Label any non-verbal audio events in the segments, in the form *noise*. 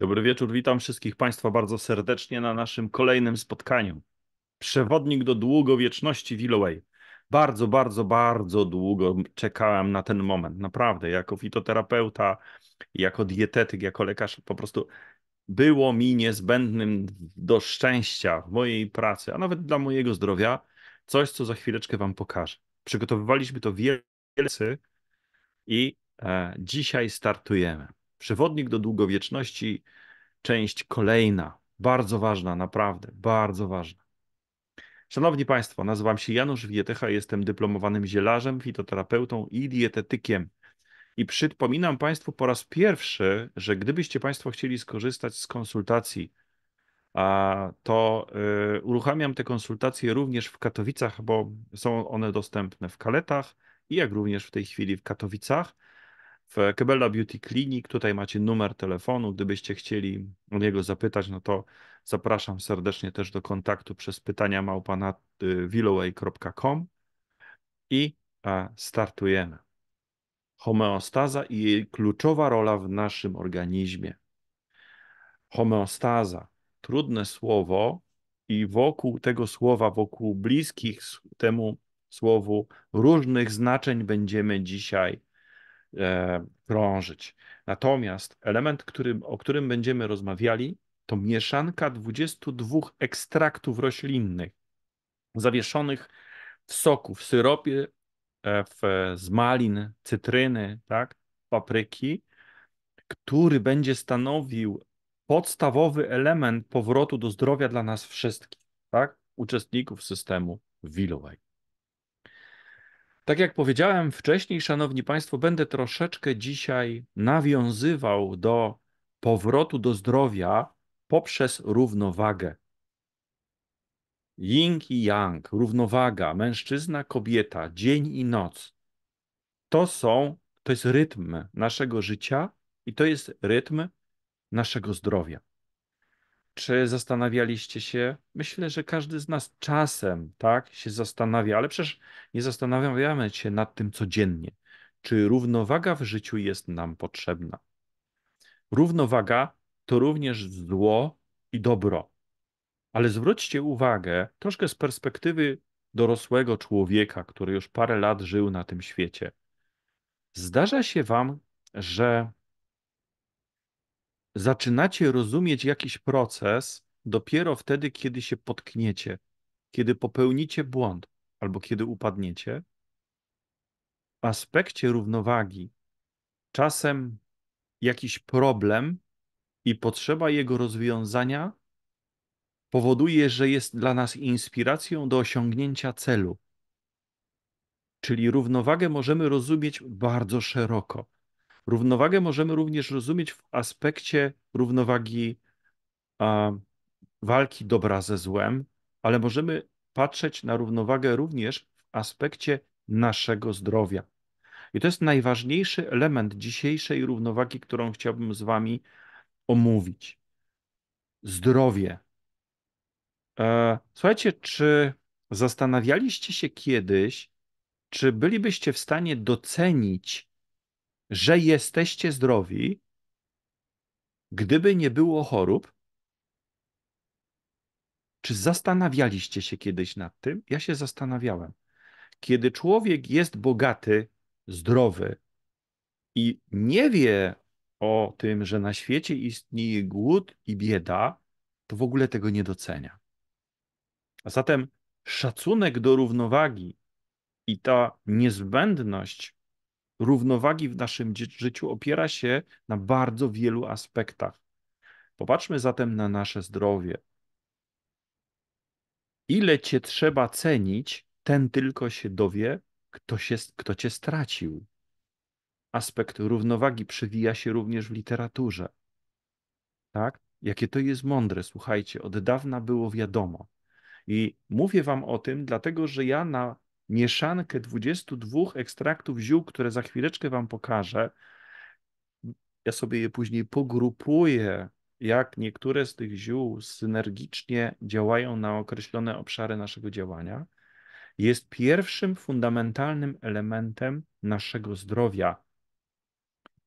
Dobry wieczór, witam wszystkich Państwa bardzo serdecznie na naszym kolejnym spotkaniu. Przewodnik do długowieczności Willoway. Bardzo, bardzo, bardzo długo czekałem na ten moment. Naprawdę, jako fitoterapeuta, jako dietetyk, jako lekarz, po prostu było mi niezbędnym do szczęścia w mojej pracy, a nawet dla mojego zdrowia, coś, co za chwileczkę Wam pokażę. Przygotowywaliśmy to wielcy i e, dzisiaj startujemy. Przewodnik do długowieczności, część kolejna. Bardzo ważna, naprawdę, bardzo ważna. Szanowni Państwo, nazywam się Janusz Wietecha, jestem dyplomowanym zielarzem, fitoterapeutą i dietetykiem. I przypominam Państwu po raz pierwszy, że gdybyście Państwo chcieli skorzystać z konsultacji, to y, uruchamiam te konsultacje również w Katowicach, bo są one dostępne w Kaletach, i jak również w tej chwili w Katowicach w Kebella Beauty Clinic. Tutaj macie numer telefonu. Gdybyście chcieli o niego zapytać, no to zapraszam serdecznie też do kontaktu przez pytania małpanatwiloway.com y, i e, startujemy. Homeostaza i jej kluczowa rola w naszym organizmie. Homeostaza, trudne słowo, i wokół tego słowa, wokół bliskich temu słowu różnych znaczeń będziemy dzisiaj E, krążyć. Natomiast element, o którym będziemy rozmawiali, to mieszanka 22 ekstraktów roślinnych zawieszonych w soku, w syropie e, w, z malin, cytryny, tak, papryki, który będzie stanowił podstawowy element powrotu do zdrowia dla nas wszystkich, tak, uczestników systemu wilowego. Tak jak powiedziałem wcześniej, Szanowni Państwo, będę troszeczkę dzisiaj nawiązywał do powrotu do zdrowia poprzez równowagę. Ying i yang, równowaga, mężczyzna, kobieta, dzień i noc. To są, to jest rytm naszego życia i to jest rytm naszego zdrowia. Czy zastanawialiście się? Myślę, że każdy z nas czasem tak się zastanawia, ale przecież nie zastanawiamy się nad tym codziennie. Czy równowaga w życiu jest nam potrzebna? Równowaga to również zło i dobro. Ale zwróćcie uwagę troszkę z perspektywy dorosłego człowieka, który już parę lat żył na tym świecie. Zdarza się Wam, że zaczynacie rozumieć jakiś proces dopiero wtedy, kiedy się potkniecie, kiedy popełnicie błąd albo kiedy upadniecie. W aspekcie równowagi czasem jakiś problem i potrzeba jego rozwiązania powoduje, że jest dla nas inspiracją do osiągnięcia celu. Czyli równowagę możemy rozumieć bardzo szeroko. Równowagę możemy również rozumieć w aspekcie równowagi a, walki dobra ze złem, ale możemy patrzeć na równowagę również w aspekcie naszego zdrowia. I to jest najważniejszy element dzisiejszej równowagi, którą chciałbym z Wami omówić. Zdrowie. E, słuchajcie, czy zastanawialiście się kiedyś, czy bylibyście w stanie docenić że jesteście zdrowi, gdyby nie było chorób? Czy zastanawialiście się kiedyś nad tym? Ja się zastanawiałem. Kiedy człowiek jest bogaty, zdrowy i nie wie o tym, że na świecie istnieje głód i bieda, to w ogóle tego nie docenia. A zatem szacunek do równowagi i ta niezbędność równowagi w naszym życiu opiera się na bardzo wielu aspektach. Popatrzmy zatem na nasze zdrowie. Ile cię trzeba cenić, ten tylko się dowie, kto, się, kto cię stracił. Aspekt równowagi przewija się również w literaturze. Tak? Jakie to jest mądre, słuchajcie, od dawna było wiadomo. I mówię wam o tym, dlatego że ja na mieszankę 22 ekstraktów ziół, które za chwileczkę Wam pokażę. Ja sobie je później pogrupuję, jak niektóre z tych ziół synergicznie działają na określone obszary naszego działania. Jest pierwszym fundamentalnym elementem naszego zdrowia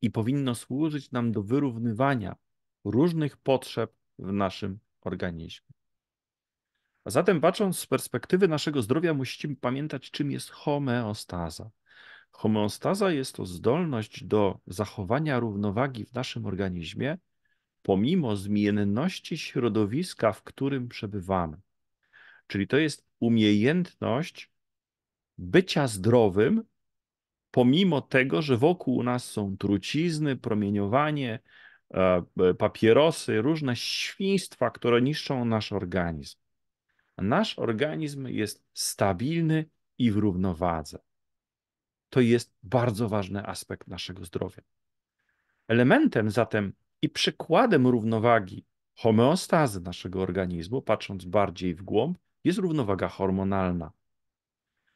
i powinno służyć nam do wyrównywania różnych potrzeb w naszym organizmie. A zatem patrząc z perspektywy naszego zdrowia, musimy pamiętać, czym jest homeostaza. Homeostaza jest to zdolność do zachowania równowagi w naszym organizmie pomimo zmienności środowiska, w którym przebywamy. Czyli to jest umiejętność bycia zdrowym, pomimo tego, że wokół nas są trucizny, promieniowanie, e, e, papierosy, różne świństwa, które niszczą nasz organizm. Nasz organizm jest stabilny i w równowadze. To jest bardzo ważny aspekt naszego zdrowia. Elementem zatem i przykładem równowagi homeostazy naszego organizmu, patrząc bardziej w głąb, jest równowaga hormonalna.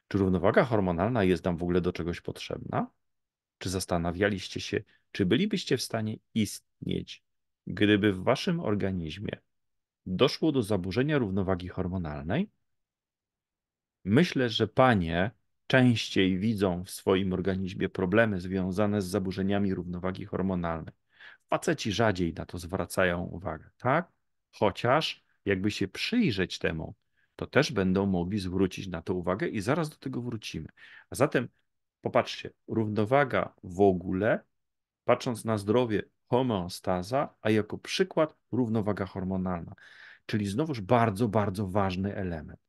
Czy równowaga hormonalna jest nam w ogóle do czegoś potrzebna? Czy zastanawialiście się, czy bylibyście w stanie istnieć, gdyby w waszym organizmie doszło do zaburzenia równowagi hormonalnej. Myślę, że panie częściej widzą w swoim organizmie problemy związane z zaburzeniami równowagi hormonalnej. Faceci rzadziej na to zwracają uwagę, tak? Chociaż jakby się przyjrzeć temu, to też będą mogli zwrócić na to uwagę i zaraz do tego wrócimy. A zatem popatrzcie, równowaga w ogóle, patrząc na zdrowie homeostaza, a jako przykład równowaga hormonalna, czyli znowuż bardzo, bardzo ważny element.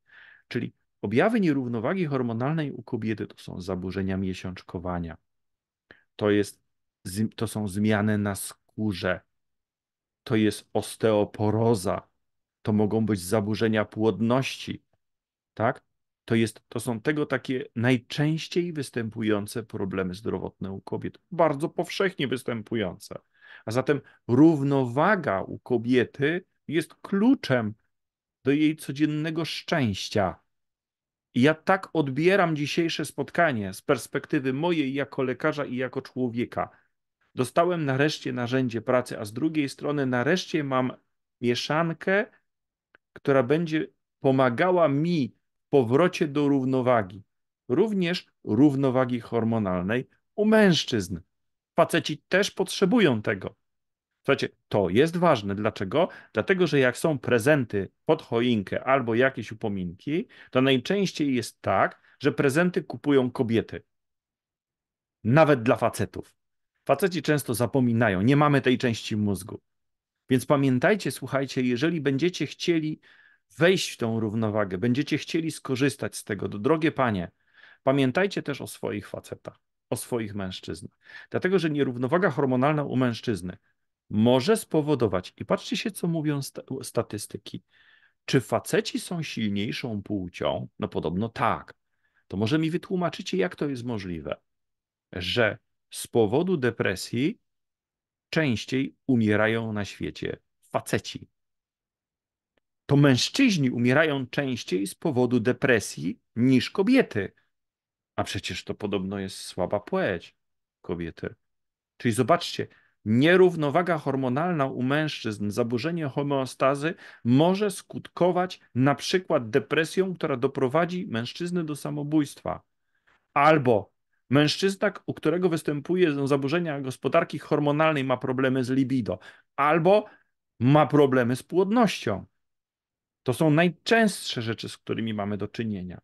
Czyli objawy nierównowagi hormonalnej u kobiety to są zaburzenia miesiączkowania, to, jest, to są zmiany na skórze, to jest osteoporoza, to mogą być zaburzenia płodności, tak? To, jest, to są tego takie najczęściej występujące problemy zdrowotne u kobiet, bardzo powszechnie występujące. A zatem równowaga u kobiety jest kluczem do jej codziennego szczęścia. I ja tak odbieram dzisiejsze spotkanie z perspektywy mojej jako lekarza i jako człowieka. Dostałem nareszcie narzędzie pracy, a z drugiej strony nareszcie mam mieszankę, która będzie pomagała mi w powrocie do równowagi, również równowagi hormonalnej u mężczyzn. Faceci też potrzebują tego. Słuchajcie, to jest ważne. Dlaczego? Dlatego, że jak są prezenty pod choinkę albo jakieś upominki, to najczęściej jest tak, że prezenty kupują kobiety. Nawet dla facetów. Faceci często zapominają, nie mamy tej części mózgu. Więc pamiętajcie, słuchajcie, jeżeli będziecie chcieli wejść w tą równowagę, będziecie chcieli skorzystać z tego, drogie panie, pamiętajcie też o swoich facetach o swoich mężczyzn. Dlatego, że nierównowaga hormonalna u mężczyzny może spowodować, i patrzcie się, co mówią statystyki, czy faceci są silniejszą płcią? No podobno tak. To może mi wytłumaczycie, jak to jest możliwe, że z powodu depresji częściej umierają na świecie faceci. To mężczyźni umierają częściej z powodu depresji niż kobiety. A przecież to podobno jest słaba płeć kobiety. Czyli zobaczcie, nierównowaga hormonalna u mężczyzn, zaburzenie homeostazy może skutkować na przykład depresją, która doprowadzi mężczyznę do samobójstwa. Albo mężczyzna, u którego występuje zaburzenia gospodarki hormonalnej, ma problemy z libido, albo ma problemy z płodnością. To są najczęstsze rzeczy, z którymi mamy do czynienia.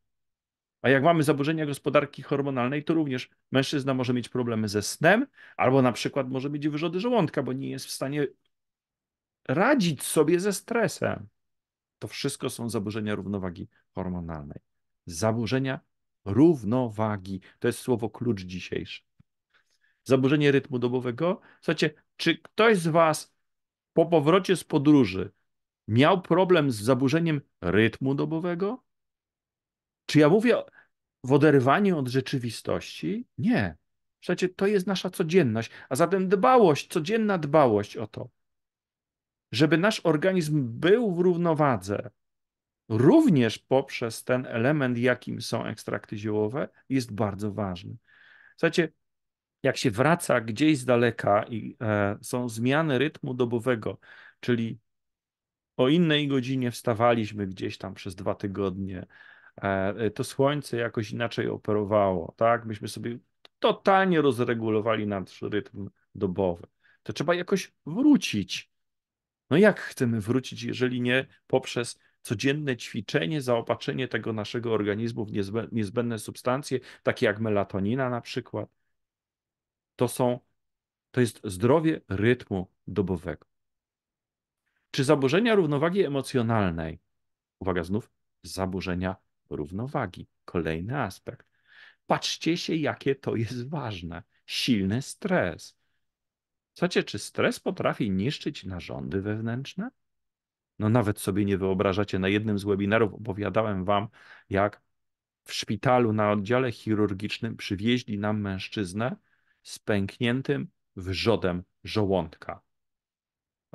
A jak mamy zaburzenia gospodarki hormonalnej, to również mężczyzna może mieć problemy ze snem, albo na przykład może mieć wyrzody żołądka, bo nie jest w stanie radzić sobie ze stresem. To wszystko są zaburzenia równowagi hormonalnej. Zaburzenia równowagi to jest słowo klucz dzisiejszy. Zaburzenie rytmu dobowego. Słuchajcie, czy ktoś z Was po powrocie z podróży miał problem z zaburzeniem rytmu dobowego? Czy ja mówię w oderwaniu od rzeczywistości? Nie. Przecież to jest nasza codzienność, a zatem dbałość, codzienna dbałość o to, żeby nasz organizm był w równowadze, również poprzez ten element, jakim są ekstrakty ziołowe, jest bardzo ważny. Słuchajcie, jak się wraca gdzieś z daleka i e, są zmiany rytmu dobowego, czyli o innej godzinie wstawaliśmy gdzieś tam przez dwa tygodnie, E, e, to słońce jakoś inaczej operowało, tak? Myśmy sobie totalnie rozregulowali nasz rytm dobowy. To trzeba jakoś wrócić. No jak chcemy wrócić, jeżeli nie poprzez codzienne ćwiczenie, zaopatrzenie tego naszego organizmu w niezbędne substancje, takie jak melatonina na przykład? To są, to jest zdrowie rytmu dobowego. Czy zaburzenia równowagi emocjonalnej, uwaga znów, zaburzenia równowagi. Kolejny aspekt. Patrzcie się, jakie to jest ważne. Silny stres. Słuchajcie, czy stres potrafi niszczyć narządy wewnętrzne? No nawet sobie nie wyobrażacie. Na jednym z webinarów opowiadałem wam, jak w szpitalu na oddziale chirurgicznym przywieźli nam mężczyznę z pękniętym wrzodem żołądka.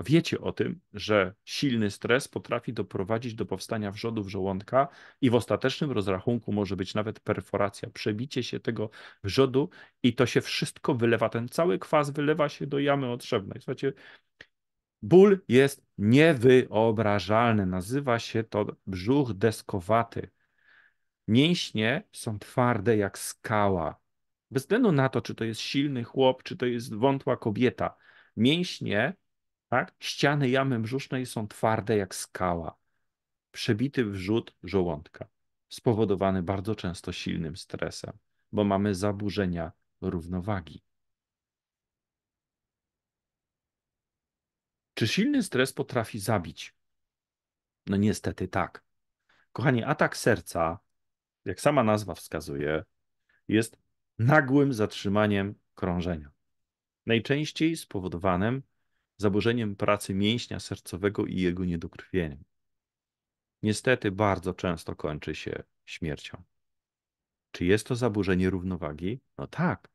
Wiecie o tym, że silny stres potrafi doprowadzić do powstania wrzodów żołądka i w ostatecznym rozrachunku może być nawet perforacja, przebicie się tego wrzodu i to się wszystko wylewa, ten cały kwas wylewa się do jamy otrzewnej. Słuchajcie, ból jest niewyobrażalny, nazywa się to brzuch deskowaty. Mięśnie są twarde jak skała. Bez względu na to, czy to jest silny chłop, czy to jest wątła kobieta, mięśnie tak? Ściany jamy brzusznej są twarde jak skała. Przebity wrzut żołądka, spowodowany bardzo często silnym stresem, bo mamy zaburzenia równowagi. Czy silny stres potrafi zabić? No niestety tak. Kochani, atak serca, jak sama nazwa wskazuje, jest nagłym zatrzymaniem krążenia. Najczęściej spowodowanym zaburzeniem pracy mięśnia sercowego i jego niedokrwieniem. Niestety bardzo często kończy się śmiercią. Czy jest to zaburzenie równowagi? No tak.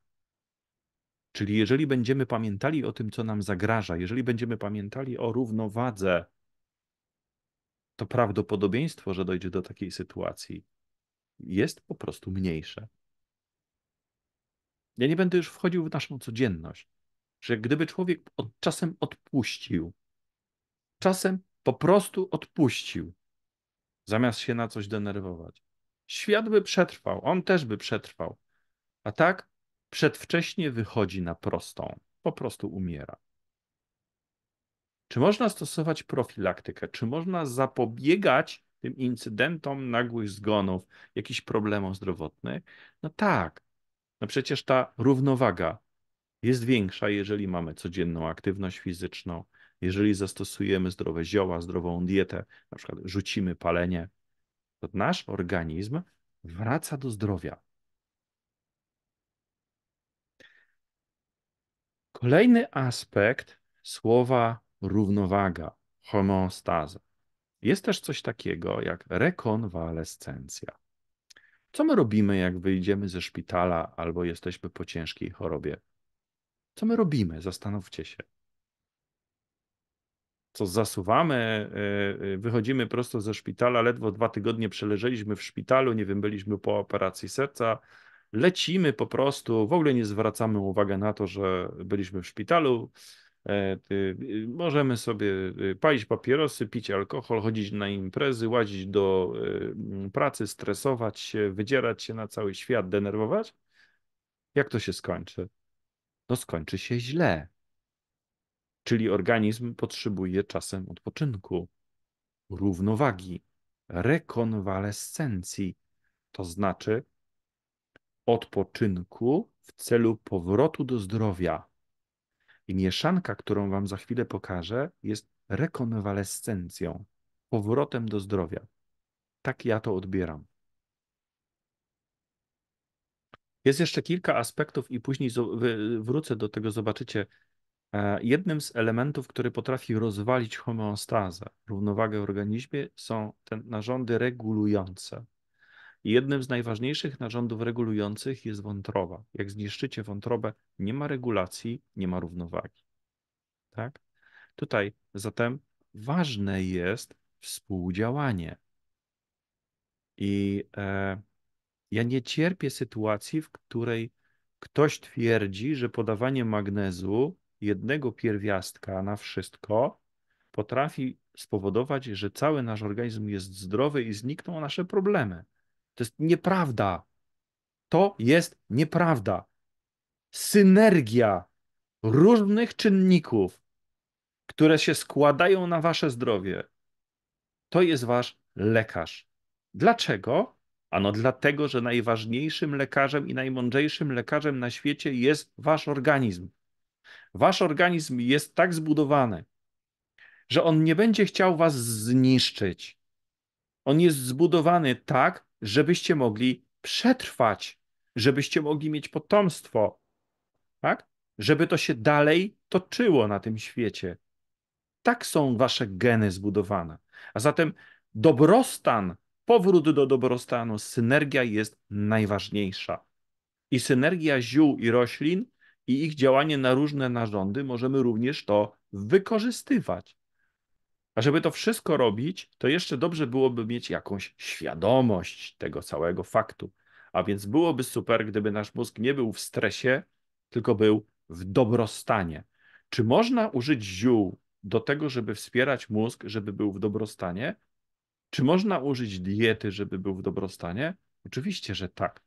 Czyli jeżeli będziemy pamiętali o tym, co nam zagraża, jeżeli będziemy pamiętali o równowadze, to prawdopodobieństwo, że dojdzie do takiej sytuacji, jest po prostu mniejsze. Ja nie będę już wchodził w naszą codzienność, że gdyby człowiek od, czasem odpuścił, czasem po prostu odpuścił, zamiast się na coś denerwować, świat by przetrwał, on też by przetrwał. A tak przedwcześnie wychodzi na prostą, po prostu umiera. Czy można stosować profilaktykę? Czy można zapobiegać tym incydentom nagłych zgonów, jakichś problemów zdrowotnych? No tak. No przecież ta równowaga jest większa, jeżeli mamy codzienną aktywność fizyczną, jeżeli zastosujemy zdrowe zioła, zdrową dietę, na przykład rzucimy palenie, to nasz organizm wraca do zdrowia. Kolejny aspekt słowa równowaga, homeostaza. Jest też coś takiego jak rekonwalescencja. Co my robimy, jak wyjdziemy ze szpitala albo jesteśmy po ciężkiej chorobie? Co my robimy? Zastanówcie się. Co zasuwamy, y, y, wychodzimy prosto ze szpitala, ledwo dwa tygodnie przeleżeliśmy w szpitalu, nie wiem, byliśmy po operacji serca, lecimy po prostu, w ogóle nie zwracamy uwagi na to, że byliśmy w szpitalu. E, y, możemy sobie palić papierosy, pić alkohol, chodzić na imprezy, łazić do pracy, stresować się, wydzierać się na cały świat, denerwować. Jak to się skończy? to skończy się źle. Czyli organizm potrzebuje czasem odpoczynku, równowagi, rekonwalescencji, to znaczy odpoczynku w celu powrotu do zdrowia. I mieszanka, którą Wam za chwilę pokażę, jest rekonwalescencją, powrotem do zdrowia. Tak ja to odbieram. Jest jeszcze kilka aspektów, i później wrócę do tego, zobaczycie. E, jednym z elementów, który potrafi rozwalić homeostazę, równowagę w organizmie, są te narządy regulujące. Jednym z najważniejszych narządów regulujących jest wątroba. Jak zniszczycie wątrobę, nie ma regulacji, nie ma równowagi. Tak? Tutaj zatem ważne jest współdziałanie. I e, ja nie cierpię sytuacji, w której ktoś twierdzi, że podawanie magnezu, jednego pierwiastka na wszystko, potrafi spowodować, że cały nasz organizm jest zdrowy i znikną nasze problemy. To jest nieprawda. To jest nieprawda. Synergia różnych czynników, które się składają na wasze zdrowie, to jest wasz lekarz. Dlaczego? Ano dlatego, że najważniejszym lekarzem i najmądrzejszym lekarzem na świecie jest wasz organizm. Wasz organizm jest tak zbudowany, że on nie będzie chciał was zniszczyć. On jest zbudowany tak, żebyście mogli przetrwać, żebyście mogli mieć potomstwo, tak? Żeby to się dalej toczyło na tym świecie. Tak są wasze geny zbudowane. A zatem dobrostan powrót do dobrostanu, synergia jest najważniejsza. I synergia ziół i roślin i ich działanie na różne narządy możemy również to wykorzystywać. A żeby to wszystko robić, to jeszcze dobrze byłoby mieć jakąś świadomość tego całego faktu. A więc byłoby super, gdyby nasz mózg nie był w stresie, tylko był w dobrostanie. Czy można użyć ziół do tego, żeby wspierać mózg, żeby był w dobrostanie? Czy można użyć diety, żeby był w dobrostanie? Oczywiście, że tak.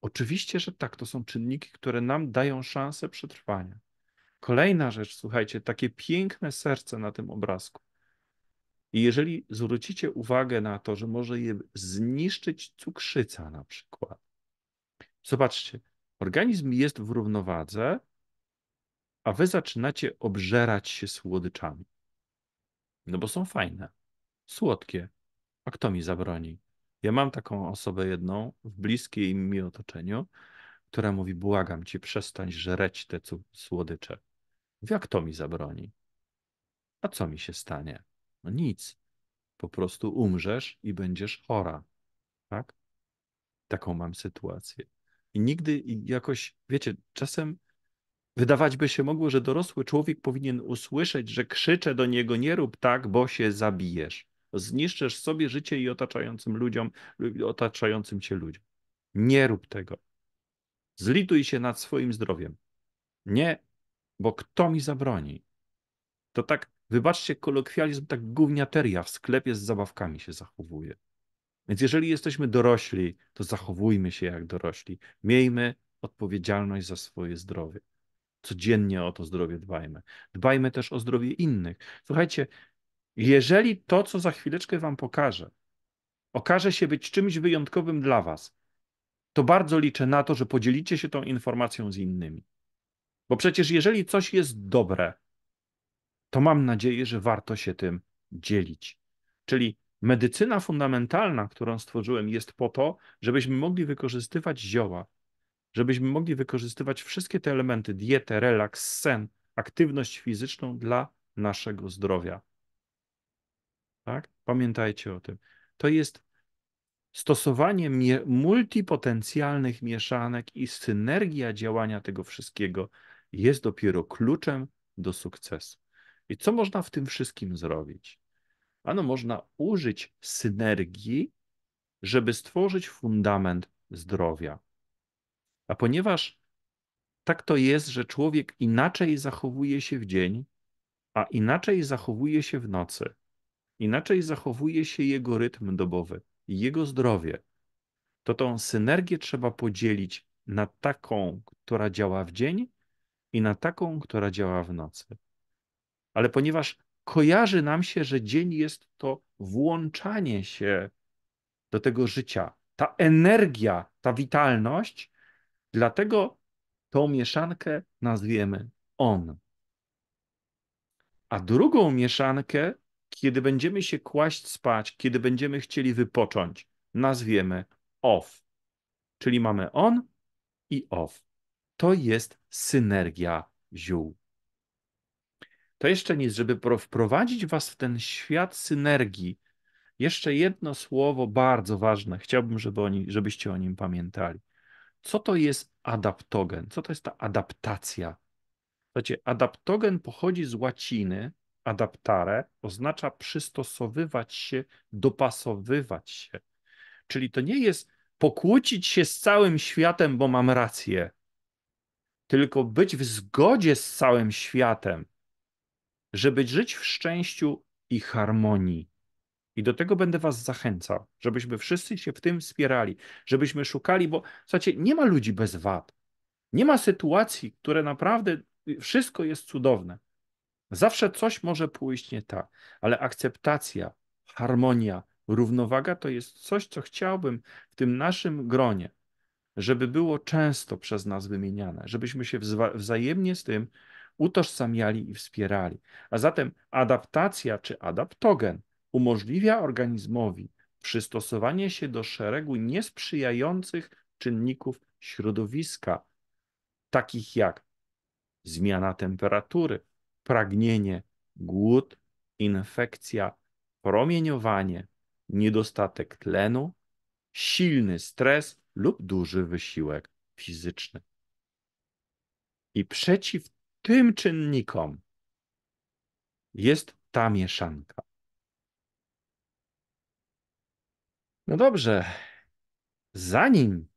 Oczywiście, że tak. To są czynniki, które nam dają szansę przetrwania. Kolejna rzecz, słuchajcie, takie piękne serce na tym obrazku. I jeżeli zwrócicie uwagę na to, że może je zniszczyć cukrzyca na przykład. Zobaczcie, organizm jest w równowadze, a wy zaczynacie obżerać się słodyczami. No bo są fajne słodkie. A kto mi zabroni? Ja mam taką osobę jedną w bliskiej mi otoczeniu, która mówi: Błagam cię, przestań żreć te słodycze. Jak to mi zabroni? A co mi się stanie? No nic. Po prostu umrzesz i będziesz chora. Tak? Taką mam sytuację. I nigdy jakoś, wiecie, czasem wydawać by się mogło, że dorosły człowiek powinien usłyszeć, że krzyczę do niego: Nie rób tak, bo się zabijesz zniszczysz sobie życie i otaczającym ludziom, otaczającym cię ludziom. Nie rób tego. Zlituj się nad swoim zdrowiem. Nie, bo kto mi zabroni? To tak, wybaczcie kolokwializm, tak gówniateria w sklepie z zabawkami się zachowuje. Więc jeżeli jesteśmy dorośli, to zachowujmy się jak dorośli. Miejmy odpowiedzialność za swoje zdrowie. Codziennie o to zdrowie dbajmy. Dbajmy też o zdrowie innych. Słuchajcie, jeżeli to, co za chwileczkę Wam pokażę, okaże się być czymś wyjątkowym dla Was, to bardzo liczę na to, że podzielicie się tą informacją z innymi. Bo przecież jeżeli coś jest dobre, to mam nadzieję, że warto się tym dzielić. Czyli medycyna fundamentalna, którą stworzyłem, jest po to, żebyśmy mogli wykorzystywać zioła, żebyśmy mogli wykorzystywać wszystkie te elementy dietę, relaks, sen, aktywność fizyczną dla naszego zdrowia. Tak? Pamiętajcie o tym. To jest stosowanie multipotencjalnych mieszanek i synergia działania tego wszystkiego jest dopiero kluczem do sukcesu. I co można w tym wszystkim zrobić? Ano, można użyć synergii, żeby stworzyć fundament zdrowia. A ponieważ tak to jest, że człowiek inaczej zachowuje się w dzień, a inaczej zachowuje się w nocy, Inaczej zachowuje się jego rytm dobowy, jego zdrowie. To tą synergię trzeba podzielić na taką, która działa w dzień i na taką, która działa w nocy. Ale ponieważ kojarzy nam się, że dzień jest to włączanie się do tego życia, ta energia, ta witalność, dlatego tą mieszankę nazwiemy on. A drugą mieszankę kiedy będziemy się kłaść spać, kiedy będziemy chcieli wypocząć, nazwiemy off. Czyli mamy on i off. To jest synergia ziół. To jeszcze nic, żeby wprowadzić Was w ten świat synergii, jeszcze jedno słowo bardzo ważne, chciałbym, żeby oni, żebyście o nim pamiętali. Co to jest adaptogen? Co to jest ta adaptacja? Słuchajcie, adaptogen pochodzi z łaciny, adaptare oznacza przystosowywać się, dopasowywać się. Czyli to nie jest pokłócić się z całym światem, bo mam rację, tylko być w zgodzie z całym światem, żeby żyć w szczęściu i harmonii. I do tego będę Was zachęcał, żebyśmy wszyscy się w tym wspierali, żebyśmy szukali, bo słuchajcie, nie ma ludzi bez wad. Nie ma sytuacji, które naprawdę wszystko jest cudowne. Zawsze coś może pójść nie tak, ale akceptacja, harmonia, równowaga to jest coś, co chciałbym w tym naszym gronie, żeby było często przez nas wymieniane, żebyśmy się wzajemnie z tym utożsamiali i wspierali. A zatem adaptacja czy adaptogen umożliwia organizmowi przystosowanie się do szeregu niesprzyjających czynników środowiska, takich jak zmiana temperatury, pragnienie, głód, infekcja, promieniowanie, niedostatek tlenu, silny stres lub duży wysiłek fizyczny. I przeciw tym czynnikom jest ta mieszanka. No dobrze, zanim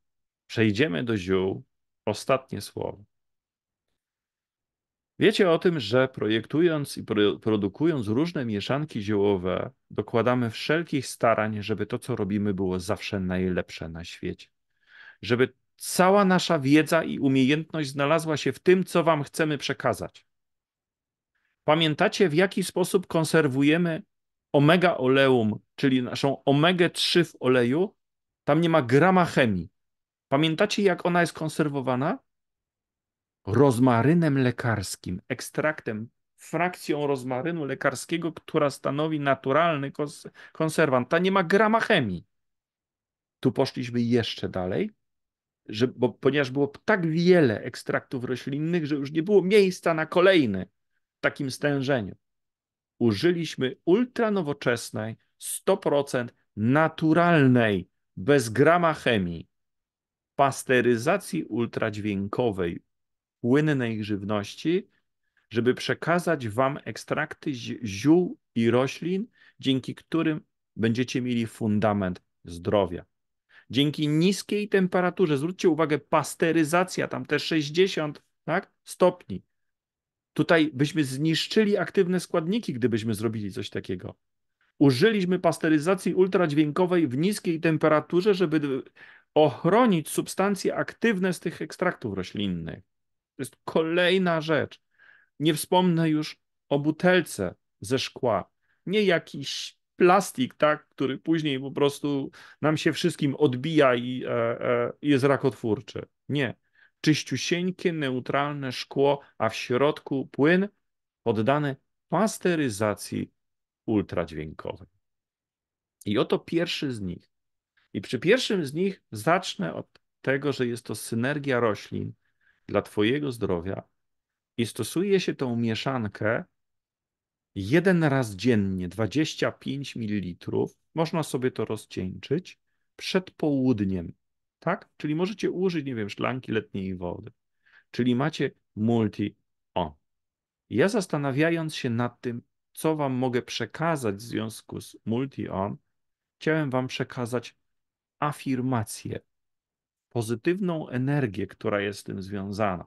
przejdziemy do ziół, ostatnie słowo. Wiecie o tym, że projektując i produkując różne mieszanki ziołowe, dokładamy wszelkich starań, żeby to, co robimy, było zawsze najlepsze na świecie. Żeby cała nasza wiedza i umiejętność znalazła się w tym, co Wam chcemy przekazać. Pamiętacie, w jaki sposób konserwujemy omega oleum, czyli naszą omegę 3 w oleju? Tam nie ma grama chemii. Pamiętacie, jak ona jest konserwowana? rozmarynem lekarskim, ekstraktem, frakcją rozmarynu lekarskiego, która stanowi naturalny konserwant. Ta nie ma grama chemii. Tu poszliśmy jeszcze dalej, że, bo, ponieważ było tak wiele ekstraktów roślinnych, że już nie było miejsca na kolejny w takim stężeniu. Użyliśmy ultranowoczesnej, 100% naturalnej, bez grama chemii, pasteryzacji ultradźwiękowej płynnej żywności, żeby przekazać wam ekstrakty ziół i roślin, dzięki którym będziecie mieli fundament zdrowia. Dzięki niskiej temperaturze, zwróćcie uwagę, pasteryzacja tam te 60 tak, stopni. Tutaj byśmy zniszczyli aktywne składniki, gdybyśmy zrobili coś takiego. Użyliśmy pasteryzacji ultradźwiękowej w niskiej temperaturze, żeby ochronić substancje aktywne z tych ekstraktów roślinnych. To jest kolejna rzecz. Nie wspomnę już o butelce ze szkła. Nie jakiś plastik, tak, który później po prostu nam się wszystkim odbija i e, e, jest rakotwórczy. Nie. Czyściusieńkie, neutralne szkło, a w środku płyn poddany pasteryzacji ultradźwiękowej. I oto pierwszy z nich. I przy pierwszym z nich zacznę od tego, że jest to synergia roślin dla Twojego zdrowia i stosuje się tą mieszankę jeden raz dziennie, 25 ml. Można sobie to rozcieńczyć przed południem, tak? Czyli możecie użyć, nie wiem, szlanki letniej wody. Czyli macie multi on. Ja zastanawiając się nad tym, co Wam mogę przekazać w związku z multi on, chciałem Wam przekazać afirmację pozytywną energię, która jest z tym związana.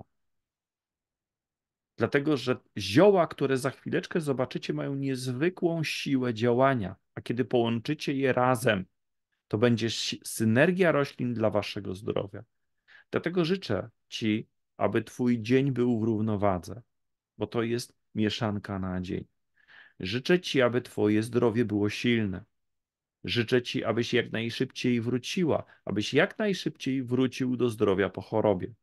Dlatego, że zioła, które za chwileczkę zobaczycie, mają niezwykłą siłę działania, a kiedy połączycie je razem, to będzie synergia roślin dla waszego zdrowia. Dlatego życzę ci, aby twój dzień był w równowadze, bo to jest mieszanka na dzień. Życzę ci, aby twoje zdrowie było silne, Życzę Ci, abyś jak najszybciej wróciła, abyś jak najszybciej wrócił do zdrowia po chorobie.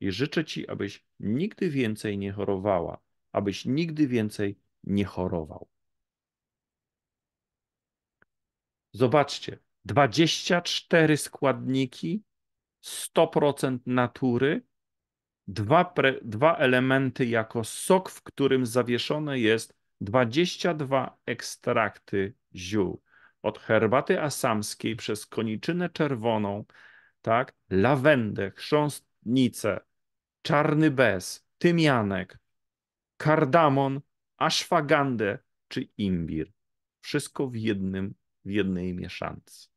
I życzę Ci, abyś nigdy więcej nie chorowała, abyś nigdy więcej nie chorował. Zobaczcie, 24 składniki, 100% natury, dwa, pre, dwa elementy jako sok, w którym zawieszone jest 22 ekstrakty ziół od herbaty asamskiej przez koniczynę czerwoną, tak, lawendę, chrząstnicę, czarny bez, tymianek, kardamon, ashwagandę czy imbir. Wszystko w jednym, w jednej mieszance.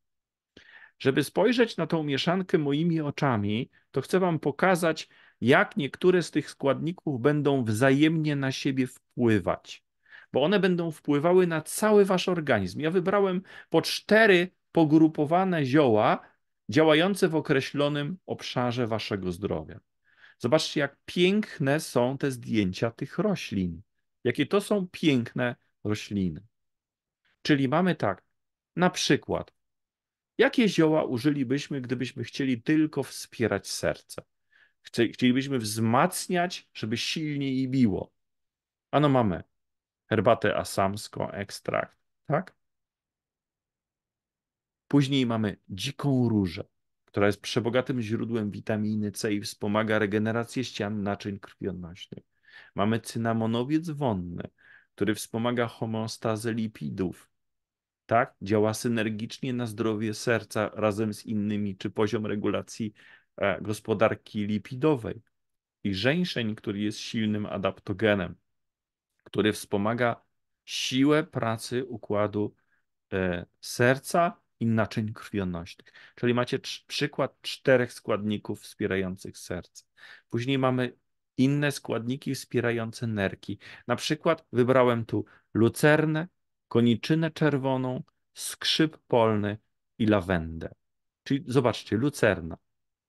Żeby spojrzeć na tą mieszankę moimi oczami, to chcę wam pokazać, jak niektóre z tych składników będą wzajemnie na siebie wpływać bo one będą wpływały na cały wasz organizm. Ja wybrałem po cztery pogrupowane zioła działające w określonym obszarze waszego zdrowia. Zobaczcie, jak piękne są te zdjęcia tych roślin. Jakie to są piękne rośliny. Czyli mamy tak, na przykład, jakie zioła użylibyśmy, gdybyśmy chcieli tylko wspierać serce? Chcielibyśmy wzmacniać, żeby silniej biło. Ano mamy herbatę asamską, ekstrakt, tak? Później mamy dziką różę, która jest przebogatym źródłem witaminy C i wspomaga regenerację ścian naczyń krwionośnych. Mamy cynamonowiec wonny, który wspomaga homeostazę lipidów, tak? Działa synergicznie na zdrowie serca razem z innymi, czy poziom regulacji e, gospodarki lipidowej. I żeńszeń, który jest silnym adaptogenem, który wspomaga siłę pracy układu e, serca i naczyń krwionośnych. Czyli macie przykład czterech składników wspierających serce. Później mamy inne składniki wspierające nerki. Na przykład wybrałem tu lucernę, koniczynę czerwoną, skrzyp polny i lawendę. Czyli zobaczcie, lucerna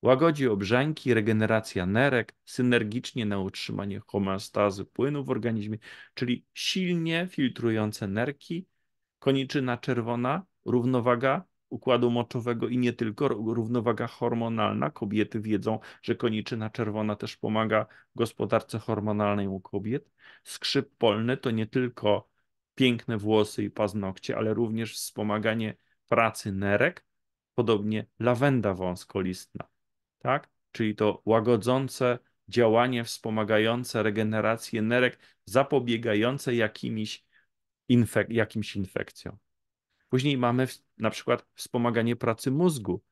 Łagodzi obrzęki, regeneracja nerek, synergicznie na utrzymanie homeostazy płynu w organizmie, czyli silnie filtrujące nerki, koniczyna czerwona, równowaga układu moczowego i nie tylko, równowaga hormonalna. Kobiety wiedzą, że koniczyna czerwona też pomaga w gospodarce hormonalnej u kobiet. Skrzyp polny to nie tylko piękne włosy i paznokcie, ale również wspomaganie pracy nerek, podobnie lawenda wąskolistna tak? czyli to łagodzące działanie wspomagające regenerację nerek, zapobiegające jakimiś infek jakimś infekcjom. Później mamy na przykład wspomaganie pracy mózgu,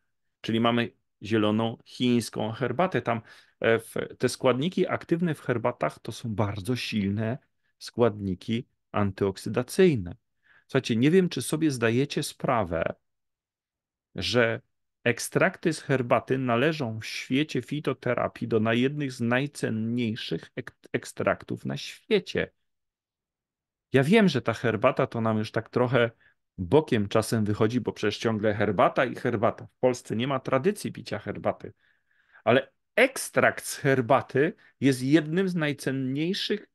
czyli mamy zieloną chińską herbatę. Tam e, te składniki aktywne w herbatach to są bardzo silne składniki antyoksydacyjne. Słuchajcie, nie wiem, czy sobie zdajecie sprawę, że Ekstrakty z herbaty należą w świecie fitoterapii do jednych z najcenniejszych ek ekstraktów na świecie. Ja wiem, że ta herbata to nam już tak trochę bokiem czasem wychodzi, bo przecież ciągle herbata i herbata. W Polsce nie ma tradycji picia herbaty, ale ekstrakt z herbaty jest jednym z najcenniejszych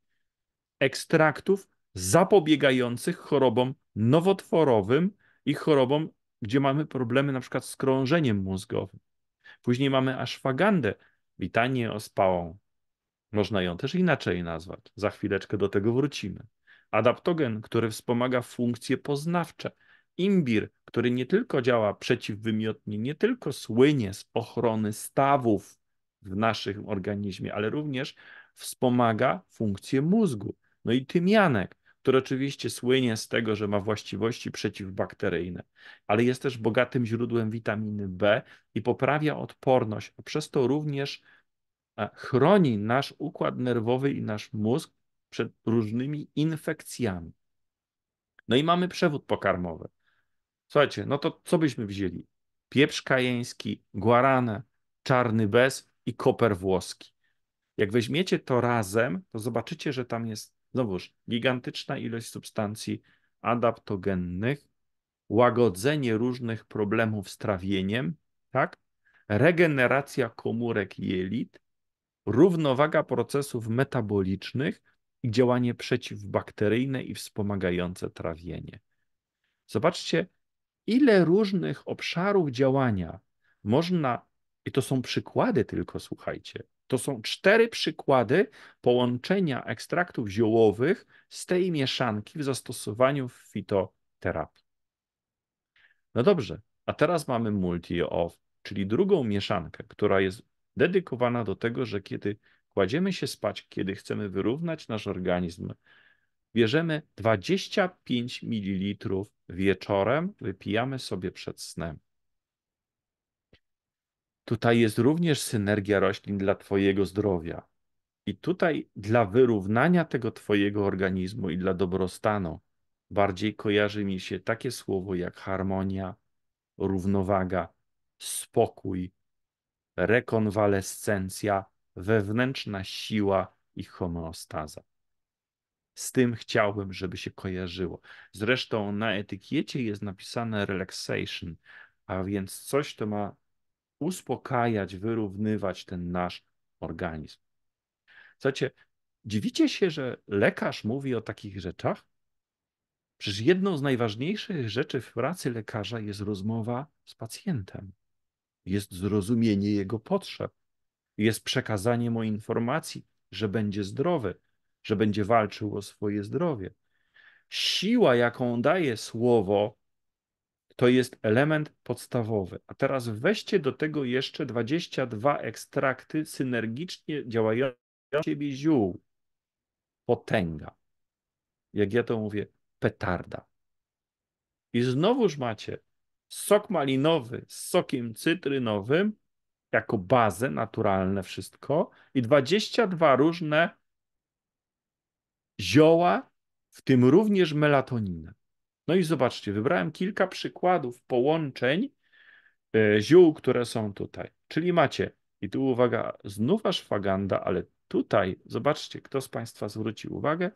ekstraktów zapobiegających chorobom nowotworowym i chorobom gdzie mamy problemy na przykład z krążeniem mózgowym. Później mamy ashwagandę, witanie ospałą. Można ją też inaczej nazwać. Za chwileczkę do tego wrócimy. Adaptogen, który wspomaga funkcje poznawcze. Imbir, który nie tylko działa przeciwwymiotnie, nie tylko słynie z ochrony stawów w naszym organizmie, ale również wspomaga funkcję mózgu. No i tymianek, który oczywiście słynie z tego, że ma właściwości przeciwbakteryjne, ale jest też bogatym źródłem witaminy B i poprawia odporność, a przez to również e, chroni nasz układ nerwowy i nasz mózg przed różnymi infekcjami. No i mamy przewód pokarmowy. Słuchajcie, no to co byśmy wzięli? Pieprz kajeński, guaranę, czarny bez i koper włoski. Jak weźmiecie to razem, to zobaczycie, że tam jest Znowuż gigantyczna ilość substancji adaptogennych, łagodzenie różnych problemów z trawieniem, tak? regeneracja komórek jelit, równowaga procesów metabolicznych i działanie przeciwbakteryjne i wspomagające trawienie. Zobaczcie, ile różnych obszarów działania można, i to są przykłady tylko, słuchajcie, to są cztery przykłady połączenia ekstraktów ziołowych z tej mieszanki w zastosowaniu w fitoterapii. No dobrze, a teraz mamy multi-off, czyli drugą mieszankę, która jest dedykowana do tego, że kiedy kładziemy się spać, kiedy chcemy wyrównać nasz organizm, bierzemy 25 ml wieczorem, wypijamy sobie przed snem. Tutaj jest również synergia roślin dla Twojego zdrowia. I tutaj dla wyrównania tego Twojego organizmu i dla dobrostanu bardziej kojarzy mi się takie słowo jak harmonia, równowaga, spokój, rekonwalescencja, wewnętrzna siła i homeostaza. Z tym chciałbym, żeby się kojarzyło. Zresztą na etykiecie jest napisane relaxation, a więc coś, co ma uspokajać, wyrównywać ten nasz organizm. Słuchajcie, dziwicie się, że lekarz mówi o takich rzeczach? Przecież jedną z najważniejszych rzeczy w pracy lekarza jest rozmowa z pacjentem, jest zrozumienie jego potrzeb, jest przekazanie mu informacji, że będzie zdrowy, że będzie walczył o swoje zdrowie. Siła, jaką daje słowo, to jest element podstawowy. A teraz weźcie do tego jeszcze 22 ekstrakty synergicznie działające siebie ziół. Potęga. Jak ja to mówię, petarda. I znowuż macie sok malinowy z sokiem cytrynowym jako bazę, naturalne wszystko i 22 różne zioła, w tym również melatoninę. No i zobaczcie, wybrałem kilka przykładów połączeń e, ziół, które są tutaj. Czyli macie, i tu uwaga, znów aż faganda, ale tutaj, zobaczcie, kto z Państwa zwrócił uwagę,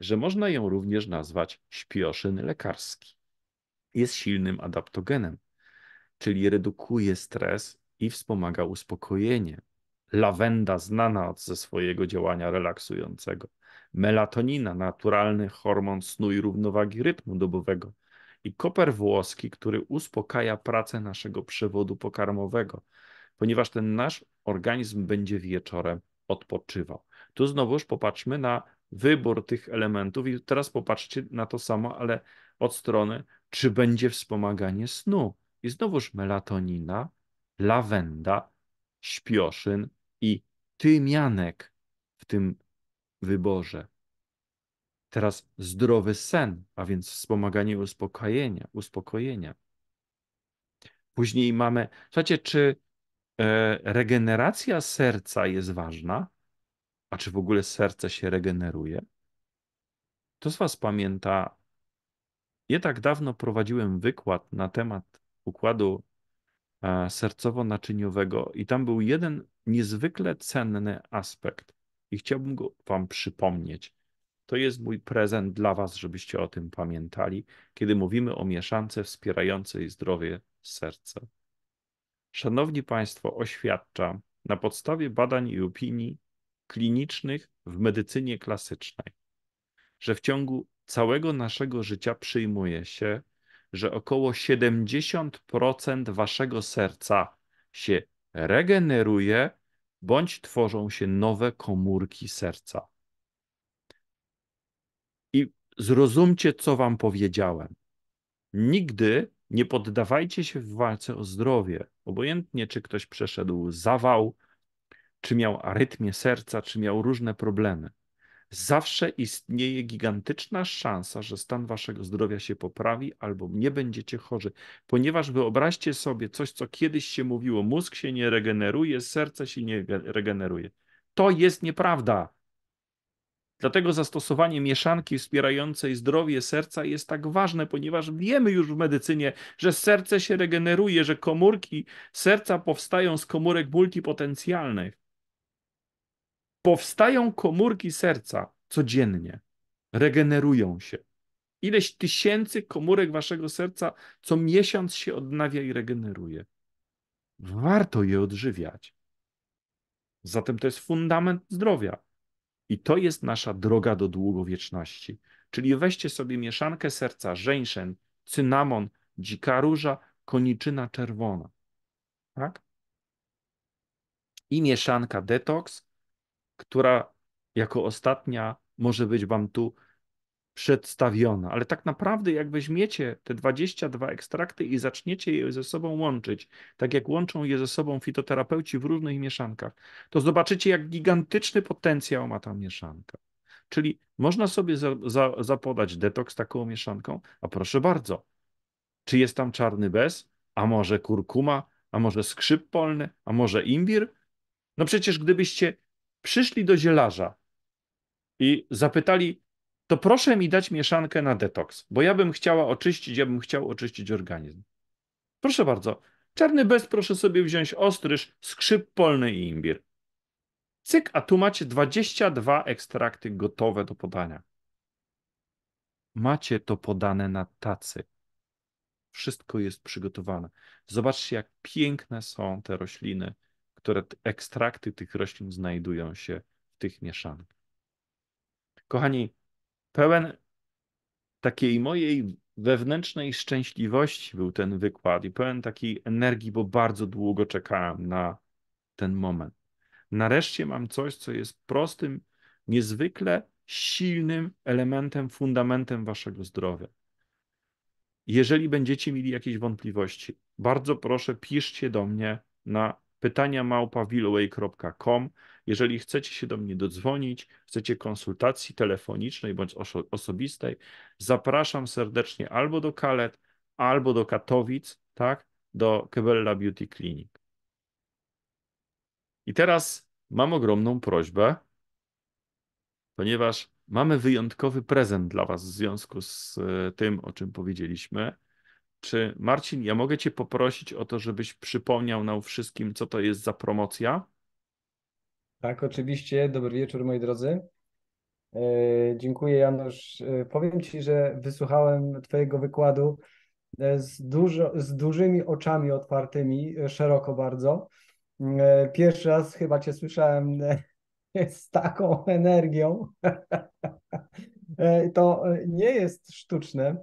że można ją również nazwać śpioszyn lekarski. Jest silnym adaptogenem, czyli redukuje stres i wspomaga uspokojenie. Lawenda znana ze swojego działania relaksującego melatonina, naturalny hormon snu i równowagi rytmu dobowego, i koper włoski, który uspokaja pracę naszego przewodu pokarmowego, ponieważ ten nasz organizm będzie wieczorem odpoczywał. Tu znowuż popatrzmy na wybór tych elementów i teraz popatrzcie na to samo, ale od strony, czy będzie wspomaganie snu. I znowuż melatonina, lawenda, śpioszyn i tymianek w tym wyborze. Teraz zdrowy sen, a więc wspomaganie uspokojenia, uspokojenia. Później mamy, słuchajcie, czy e, regeneracja serca jest ważna? A czy w ogóle serce się regeneruje? Kto z Was pamięta? Nie tak dawno prowadziłem wykład na temat układu e, sercowo-naczyniowego i tam był jeden niezwykle cenny aspekt i chciałbym go Wam przypomnieć. To jest mój prezent dla Was, żebyście o tym pamiętali, kiedy mówimy o mieszance wspierającej zdrowie serca. Szanowni Państwo, oświadczam na podstawie badań i opinii klinicznych w medycynie klasycznej, że w ciągu całego naszego życia przyjmuje się, że około 70% Waszego serca się regeneruje bądź tworzą się nowe komórki serca. I zrozumcie, co Wam powiedziałem. Nigdy nie poddawajcie się w walce o zdrowie, obojętnie czy ktoś przeszedł zawał, czy miał arytmię serca, czy miał różne problemy zawsze istnieje gigantyczna szansa, że stan waszego zdrowia się poprawi albo nie będziecie chorzy. Ponieważ wyobraźcie sobie coś, co kiedyś się mówiło: mózg się nie regeneruje, serce się nie regeneruje. To jest nieprawda. Dlatego zastosowanie mieszanki wspierającej zdrowie serca jest tak ważne, ponieważ wiemy już w medycynie, że serce się regeneruje, że komórki serca powstają z komórek multipotencjalnych powstają komórki serca codziennie, regenerują się. Ileś tysięcy komórek waszego serca co miesiąc się odnawia i regeneruje. Warto je odżywiać. Zatem to jest fundament zdrowia. I to jest nasza droga do długowieczności. Czyli weźcie sobie mieszankę serca, żeńszen, cynamon, dzika róża, koniczyna czerwona. Tak? I mieszanka detoks, która jako ostatnia może być Wam tu przedstawiona. Ale tak naprawdę, jak weźmiecie te 22 ekstrakty i zaczniecie je ze sobą łączyć, tak jak łączą je ze sobą fitoterapeuci w różnych mieszankach, to zobaczycie, jak gigantyczny potencjał ma ta mieszanka. Czyli można sobie za, za, zapodać detoks taką mieszanką, a proszę bardzo, czy jest tam czarny bez, a może kurkuma, a może skrzyp polny, a może imbir? No przecież gdybyście przyszli do zielarza i zapytali, to proszę mi dać mieszankę na detoks, bo ja bym chciała oczyścić, ja bym chciał oczyścić organizm. Proszę bardzo, czarny bez proszę sobie wziąć ostryż, skrzyp polny i imbir. Cyk, a tu macie 22 ekstrakty gotowe do podania. Macie to podane na tacy. Wszystko jest przygotowane. Zobaczcie, jak piękne są te rośliny które ekstrakty tych roślin znajdują się w tych mieszankach. Kochani, pełen takiej mojej wewnętrznej szczęśliwości był ten wykład i pełen takiej energii, bo bardzo długo czekałem na ten moment. Nareszcie mam coś, co jest prostym, niezwykle silnym elementem, fundamentem waszego zdrowia. Jeżeli będziecie mieli jakieś wątpliwości, bardzo proszę, piszcie do mnie na pytania małpawiloway.com. Jeżeli chcecie się do mnie dodzwonić, chcecie konsultacji telefonicznej bądź osobistej, zapraszam serdecznie albo do Kalet, albo do Katowic, tak, do Kebella Beauty Clinic. I teraz mam ogromną prośbę, ponieważ mamy wyjątkowy prezent dla Was w związku z e, tym, o czym powiedzieliśmy. Czy Marcin, ja mogę Cię poprosić o to, żebyś przypomniał nam wszystkim, co to jest za promocja? Tak, oczywiście. Dobry wieczór, moi drodzy. E, dziękuję, Janusz. E, powiem Ci, że wysłuchałem Twojego wykładu e, z, dużo, z dużymi oczami otwartymi, szeroko bardzo. pierwszy raz chyba Cię słyszałem *laughs* z taką energią. *laughs* to nie jest sztuczne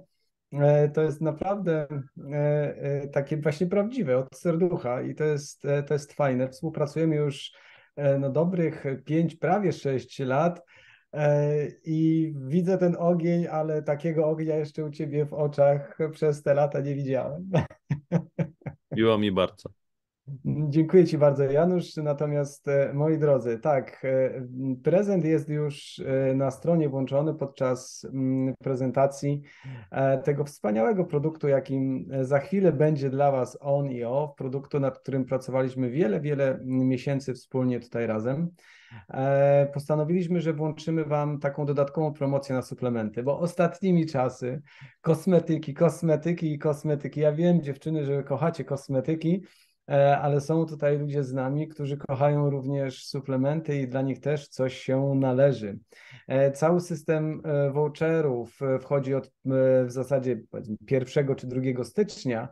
E, to jest naprawdę e, e, takie właśnie prawdziwe, od serducha i to jest, to jest fajne. Współpracujemy już no, dobrych 5, prawie 6 lat i widzę ten ogień, ale takiego ognia jeszcze u Ciebie w oczach przez te lata nie widziałem. *laughs* Miło mi bardzo. Dziękuję Ci bardzo, Janusz. Natomiast, e, moi drodzy, tak, e, prezent jest już e, na stronie włączony podczas mm, prezentacji tego wspaniałego produktu, jakim za chwilę będzie dla Was On i Off, produktu, nad którym pracowaliśmy wiele, wiele mm, miesięcy wspólnie tutaj razem. Postanowiliśmy, że włączymy Wam taką dodatkową promocję na suplementy, bo ostatnimi czasy kosmetyki, kosmetyki i kosmetyki. Ja wiem, dziewczyny, że kochacie kosmetyki E, ale są tutaj ludzie z nami, którzy kochają również suplementy i dla nich też coś się należy. E, cały system e, voucherów wchodzi od w zasadzie 1 czy 2 stycznia,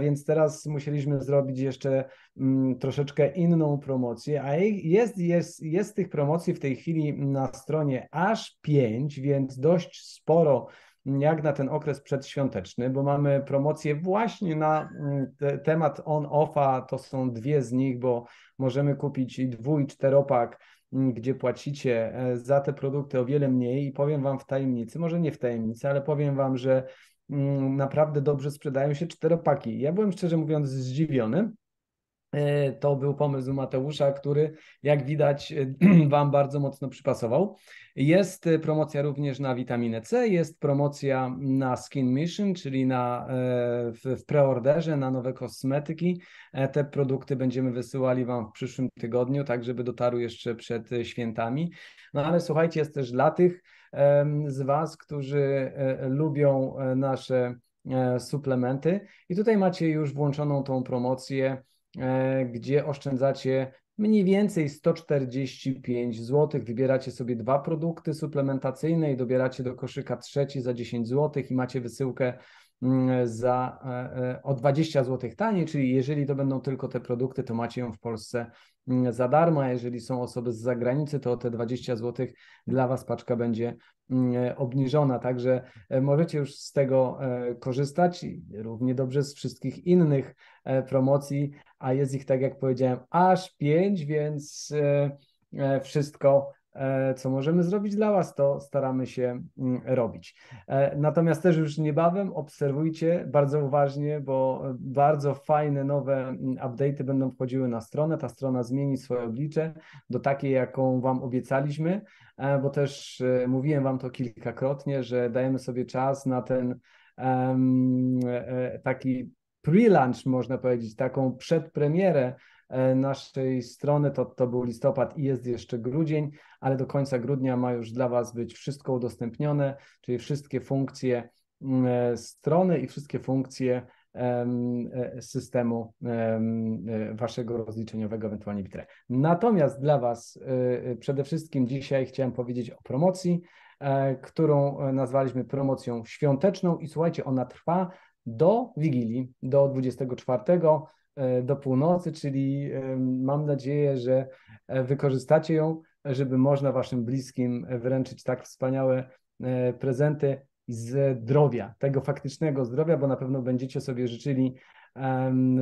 więc teraz musieliśmy zrobić jeszcze mm, troszeczkę inną promocję, a jest, jest, jest tych promocji w tej chwili na stronie aż 5, więc dość sporo jak na ten okres przedświąteczny, bo mamy promocję właśnie na mm, te, temat on-offa. To są dwie z nich, bo możemy kupić i i czteropak mm, gdzie płacicie e, za te produkty o wiele mniej i powiem Wam w tajemnicy, może nie w tajemnicy, ale powiem Wam, że mm, naprawdę dobrze sprzedają się czteropaki. Ja byłem szczerze mówiąc zdziwiony, E, to był pomysł Mateusza, który jak widać e, *clears throat* Wam bardzo mocno przypasował. Jest e, promocja również na witaminę C, jest promocja na Skin Mission, czyli na, w, w preorderze na nowe kosmetyki. Te produkty będziemy wysyłali Wam w przyszłym tygodniu, tak żeby dotarły jeszcze przed świętami. No ale słuchajcie, jest też dla tych z Was, którzy lubią nasze suplementy i tutaj macie już włączoną tą promocję E, gdzie oszczędzacie mniej więcej 145 zł. Wybieracie sobie dwa produkty suplementacyjne i dobieracie do koszyka trzeci za 10 zł i macie wysyłkę mm, za e, e, o 20 zł taniej, czyli jeżeli to będą tylko te produkty, to macie ją w Polsce mm, za darmo, a jeżeli są osoby z zagranicy, to te 20 zł dla Was paczka będzie mm, obniżona, także możecie już z tego korzystać i równie dobrze z wszystkich innych promocji, a jest ich, tak jak powiedziałem, aż pięć, więc e, e, wszystko, e, co możemy zrobić dla Was, to staramy się mm, robić. Natomiast też już niebawem obserwujcie bardzo uważnie, bo bardzo fajne nowe mm, update'y będą wchodziły na stronę. Ta strona zmieni swoje oblicze do takiej, jaką Wam obiecaliśmy, bo też mówiłem Wam to kilkakrotnie, że dajemy sobie czas na ten taki pre-launch, można powiedzieć, taką przedpremierę e, naszej strony. To, to był listopad i jest jeszcze grudzień, ale do końca grudnia ma już dla Was być wszystko udostępnione, czyli wszystkie funkcje mm, e, strony i wszystkie funkcje e, systemu waszego rozliczeniowego, ewentualnie bitre. Natomiast dla Was przede wszystkim dzisiaj chciałem powiedzieć o promocji, którą nazwaliśmy promocją świąteczną i słuchajcie, ona trwa do Wigilii, do 24 e, do północy, czyli e, mam nadzieję, że e, wykorzystacie ją, żeby można waszym bliskim wręczyć tak wspaniałe prezenty zdrowia, tego faktycznego zdrowia, bo na pewno będziecie sobie życzyli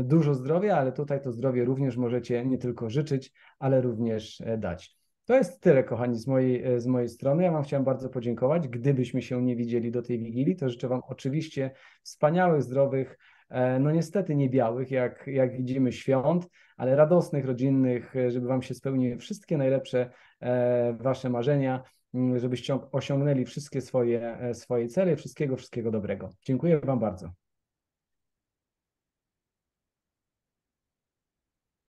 dużo zdrowia, ale tutaj to zdrowie również możecie nie tylko życzyć, ale również dać. To jest tyle, kochani, z mojej, e, z mojej strony. Ja Wam chciałem bardzo podziękować. Gdybyśmy się nie widzieli do tej wigilii, to życzę Wam oczywiście wspaniałych, zdrowych, e, no niestety nie białych, jak, jak widzimy, świąt, ale radosnych, rodzinnych, e, żeby Wam się spełniły wszystkie najlepsze Wasze marzenia, mm, żebyście osiągnęli wszystkie swoje, swoje cele, wszystkiego, wszystkiego dobrego. Dziękuję Wam bardzo.